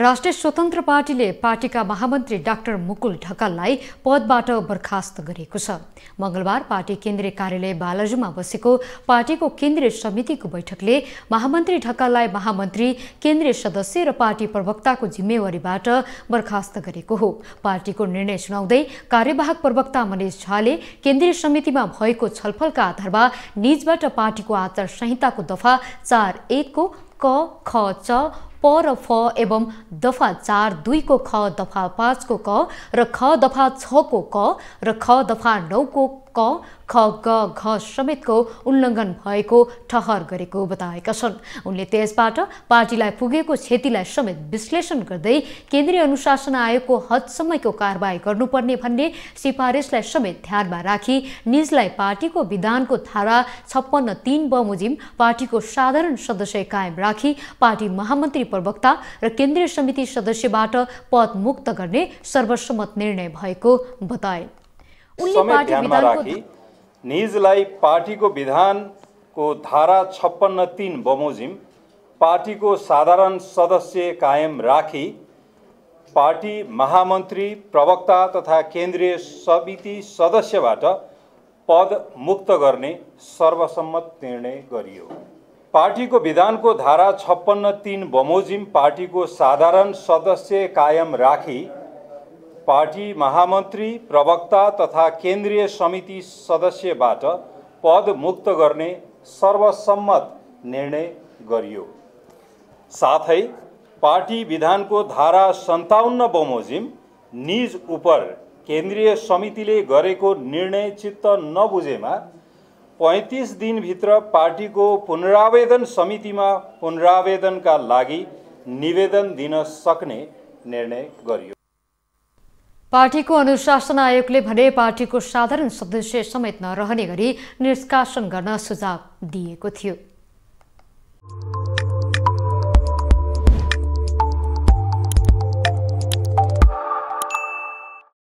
राष्ट्रिय स्वतन्त्र पार्टीले पार्टीका महामन्त्री डाक्टर मुकुल ढकाललाई पदबाट बर्खास्त गरेको छ मंगलबार पार्टी केन्द्रीय कार्यालय बालाजुमा बसेको पार्टीको केन्द्रीय समितिको बैठकले महामन्त्री ढकाललाई महामन्त्री केन्द्रीय सदस्य र पार्टी प्रवक्ताको जिम्मेवारीबाट बर्खास्त गरेको हो पार्टीको निर्णय सुनाउँदै कार्यवाहक प्रवक्ता मनिष झाले केन्द्रीय समितिमा भएको छलफलका आधारमा निजबाट पार्टीको आचार संहिताको दफा चार एकको क ख च प र फ एवं दफा चार दुईको ख दफा पाँचको क र ख दफा छको क र ख दफा नौको क ख ग घ समेतको उल्लङ्घन भएको ठहर गरेको बताएका छन् उनले त्यसबाट पार्टीलाई पुगेको क्षतिलाई समेत विश्लेषण गर्दै केन्द्रीय अनुशासन आयोगको हदसम्मको कारवाही गर्नुपर्ने भन्ने सिफारिसलाई समेत ध्यानमा राखी निजलाई पार्टीको विधानको धारा छप्पन्न तीन बमोजिम पार्टीको साधारण सदस्य कायम राखी पार्टी महामन्त्री प्रवक्ता र केन्द्रीय समिति सदस्यबाट पदमुक्त गर्ने सर्वसम्मत निर्णय भएको बताए समेत ध्यानमा राखी निजलाई पार्टीको विधानको धारा छप्पन्न तिन बमोजिम पार्टीको साधारण सदस्य कायम राखी पार्टी महामन्त्री प्रवक्ता तथा केन्द्रीय समिति सदस्यबाट पद मुक्त गर्ने सर्वसम्मत निर्णय गरियो पार्टीको विधानको धारा छप्पन्न तिन बमोजिम पार्टीको साधारण सदस्य कायम राखी पार्टी महामन्त्री प्रवक्ता तथा केन्द्रीय समिति सदस्यबाट पद मुक्त गर्ने सर्वसम्मत निर्णय गरियो साथै पार्टी विधानको धारा सन्ताउन्न बमोजिम निज उप केन्द्रीय समितिले गरेको निर्णय चित्त नबुझेमा पैँतिस दिनभित्र पार्टीको पुनरावेदन समितिमा पुनरावेदनका लागि निवेदन दिन सक्ने निर्णय गरियो पार्टीको अनुशासन आयोगले भने पार्टीको साधारण सदस्य समेत नरहने गरी निष्कासन गर्न सुझाव दिएको थियो